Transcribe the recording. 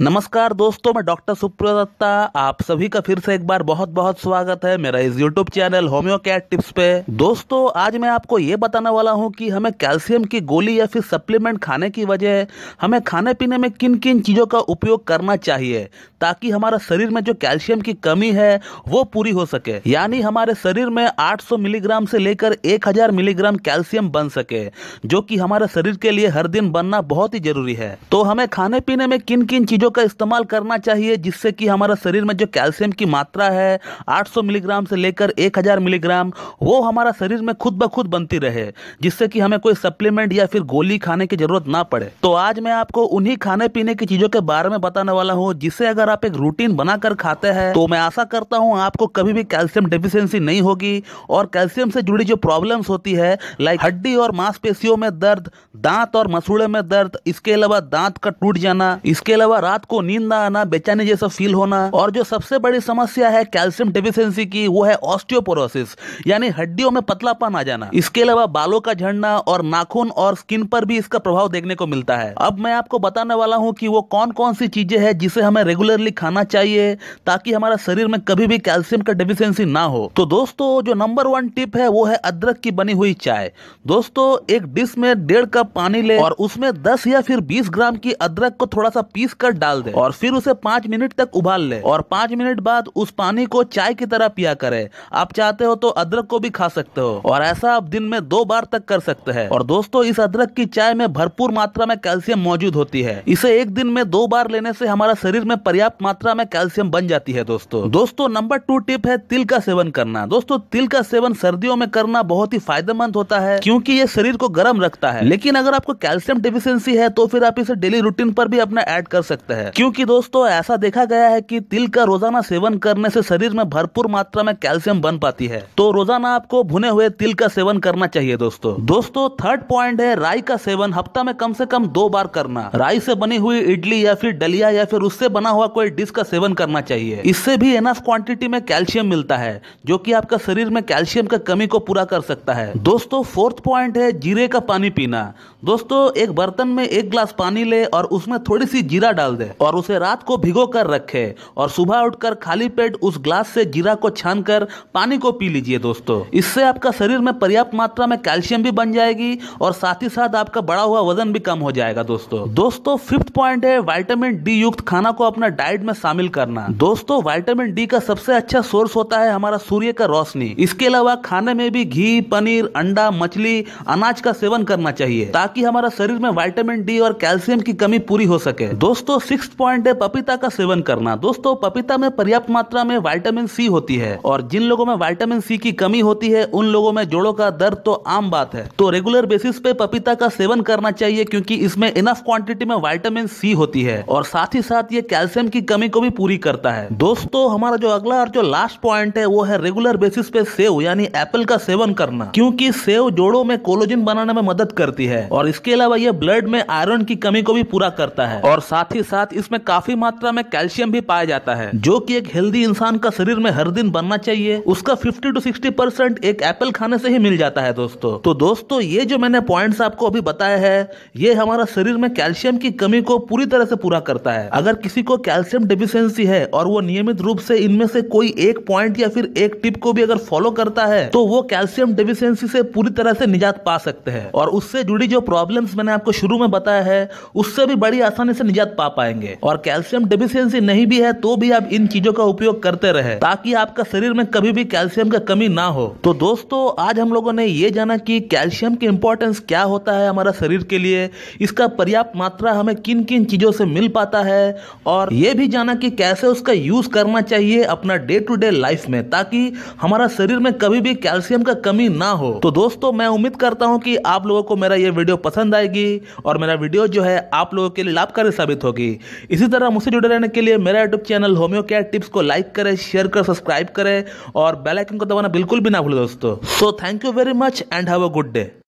नमस्कार दोस्तों मैं डॉक्टर सुप्रिया दत्ता आप सभी का फिर से एक बार बहुत बहुत स्वागत है मेरा इस YouTube channel homeo care tips पे दोस्तों आज मैं आपको ये बताने वाला हूँ कि हमें कैल्शियम की गोली या फिर सप्लीमेंट खाने की वजह हमें खाने पीने में किन किन चीज़ों का उपयोग करना चाहिए ताकि हमारा शरीर में जो कैल्शियम की कमी है वो पूरी हो सके यानी हमारे शरीर में आठ मिलीग्राम से लेकर एक मिलीग्राम कैल्शियम बन सके जो की हमारे शरीर के लिए हर दिन बनना बहुत ही जरूरी है तो हमें खाने पीने में किन किन चीज़ों चीज़ों का इस्तेमाल करना चाहिए जिससे कि हमारा शरीर में जो कैल्शियम की मात्रा है 800 मिलीग्राम से लेकर 1000 मिलीग्राम वो हमारा शरीर में खुद ब खुद बनती रहे जिससे कि हमें कोई सप्लीमेंट या फिर गोली खाने की ज़रूरत ना पड़े तो आज मैं आपको उन्हीं खाने पीने की चीज़ों के बारे में बताने वाला हूँ जिससे अगर आप एक रूटीन बनाकर खाते हैं तो मैं आशा करता हूँ आपको कभी भी कैल्शियम डिफिशियंसी नहीं होगी और कैल्शियम से जुड़ी जो प्रॉब्लम्स होती है लाइक हड्डी और मांसपेशियों में दर्द दांत और मसूड़े में दर्द इसके अलावा दांत का टूट जाना इसके अलावा रात को नींद ना आना बेचैनी जैसा फील होना और जो सबसे बड़ी समस्या है कैल्शियम डिफिशियंसी की वो है ऑस्टियोपोरोसिस यानी हड्डियों में पतलापन आ जाना इसके अलावा बालों का झड़ना और नाखून और स्किन पर भी इसका प्रभाव देखने को मिलता है अब मैं आपको बताने वाला हूँ की वो कौन कौन सी चीजें है जिसे हमें रेगुलरली खाना चाहिए ताकि हमारा शरीर में कभी भी कैल्शियम का डिफिशियंसी ना हो तो दोस्तों जो नंबर वन टिप है वो है अदरक की बनी हुई चाय दोस्तों एक डिश में डेढ़ कप पानी ले और उसमें दस या फिर बीस ग्राम की अदरक को थोड़ा सा पीस कर डाल डाल दे और फिर उसे पाँच मिनट तक उबाल ले और पाँच मिनट बाद उस पानी को चाय की तरह पिया करे आप चाहते हो तो अदरक को भी खा सकते हो और ऐसा आप दिन में दो बार तक कर सकते हैं और दोस्तों इस अदरक की चाय में भरपूर मात्रा में कैल्शियम मौजूद होती है इसे एक दिन में दो बार लेने से हमारा शरीर में पर्याप्त मात्रा में कैल्शियम बन जाती है दोस्तों दोस्तों नंबर टू टिप है तिल का सेवन करना दोस्तों तिल का सेवन सर्दियों में करना बहुत ही फायदेमंद होता है क्योंकि ये शरीर को गर्म रखता है लेकिन अगर आपको कैल्शियम डिफिशियंसी है तो फिर आप इसे डेली रूटीन पर भी अपना ऐड कर सकते हैं है क्योंकि दोस्तों ऐसा देखा गया है कि तिल का रोजाना सेवन करने से शरीर में भरपूर मात्रा में कैल्शियम बन पाती है तो रोजाना आपको भुने हुए तिल का सेवन करना चाहिए दोस्तों दोस्तों थर्ड पॉइंट है राई का सेवन हफ्ता में कम से कम दो बार करना राई से बनी हुई इडली या फिर डलिया या फिर उससे बना हुआ कोई डिश का सेवन करना चाहिए इससे भी एनाफ क्वांटिटी में कैल्शियम मिलता है जो की आपका शरीर में कैल्शियम का कमी को पूरा कर सकता है दोस्तों फोर्थ पॉइंट है जीरे का पानी पीना दोस्तों एक बर्तन में एक ग्लास पानी ले और उसमें थोड़ी सी जीरा डाल दे दे और उसे रात को भिगो कर रखे और सुबह उठकर खाली पेट उस ग्लास से जीरा को छान कर पानी को पी लीजिए दोस्तों इससे आपका शरीर में पर्याप्त मात्रा में कैल्शियम भी बन जाएगी और साथ ही साथ आपका बड़ा हुआ वजन भी कम हो जाएगा दोस्तों दोस्तों फिफ्थ पॉइंट है वाइटामिन डी युक्त खाना को अपना डाइट में शामिल करना दोस्तों वाइटामिन डी का सबसे अच्छा सोर्स होता है हमारा सूर्य का रोशनी इसके अलावा खाने में भी घी पनीर अंडा मछली अनाज का सेवन करना चाहिए ताकि हमारा शरीर में वाइटामिन डी और कैल्शियम की कमी पूरी हो सके दोस्तों सिक्स पॉइंट है पपीता का सेवन करना दोस्तों पपीता में पर्याप्त मात्रा में वाइटामिन सी होती है और जिन लोगों में वाइटामिन सी की कमी होती है उन लोगों में जोड़ों का दर्द तो आम बात है तो रेगुलर बेसिस पे पपीता का सेवन करना चाहिए क्योंकि इसमें इनफ क्वांटिटी में वाइटामिन सी होती है और साथ ही साथ ये कैल्शियम की कमी को भी पूरी करता है दोस्तों हमारा जो अगला और जो लास्ट पॉइंट है वो है रेगुलर बेसिस पे सेव यानी एप्पल का सेवन करना क्योंकि सेव जोड़ों में कोलोजिन बनाने में मदद करती है और इसके अलावा ये ब्लड में आयरन की कमी को भी पूरा करता है और साथ ही साथ साथ इसमें काफी मात्रा में कैल्शियम भी पाया जाता है जो की एक हेल्दी इंसान का शरीर में हर दिन बनना चाहिए उसका फिफ्टी टू सिक्सटी परसेंट एक एप्पल खाने से ही मिल जाता है दोस्तों तो दोस्तों ये जो मैंने पॉइंट्स आपको अभी बताया है ये हमारा शरीर में कैल्शियम की कमी को पूरी तरह से पूरा करता है अगर किसी को कैल्शियम डिफिशियंसी है और वो नियमित रूप से इनमें से कोई एक पॉइंट या फिर एक टिप को भी अगर फॉलो करता है तो वो कैल्शियम डिफिशियंसी से पूरी तरह से निजात पा सकते हैं और उससे जुड़ी जो प्रॉब्लम्स मैंने आपको शुरू में बताया है उससे भी बड़ी आसानी से निजात पा पाए पाएंगे और कैल्शियम डिफिशियंसी नहीं भी है तो भी आप इन चीजों का उपयोग करते रहे ताकि आपका शरीर में कभी भी कैल्शियम का कमी ना हो तो दोस्तों आज हम लोगों ने ये जाना की कैल्शियम की इंपॉर्टेंस क्या होता है हमारा शरीर के लिए इसका पर्याप्त मात्रा हमें किन किन चीजों से मिल पाता है और ये भी जाना कि कैसे उसका यूज करना चाहिए अपना डे टू डे लाइफ में ताकि हमारा शरीर में कभी भी कैल्शियम का कमी ना हो तो दोस्तों मैं उम्मीद करता हूँ कि आप लोगों को मेरा ये वीडियो पसंद आएगी और मेरा वीडियो जो है आप लोगों के लिए लाभकारी साबित होगी होगी इसी तरह मुझसे जुड़े रहने के लिए मेरा YouTube channel homeo care tips को लाइक करें शेयर कर सब्सक्राइब करें और बेलाइकन को दबाना बिल्कुल भी ना भूलें दोस्तों so thank you very much and have a good day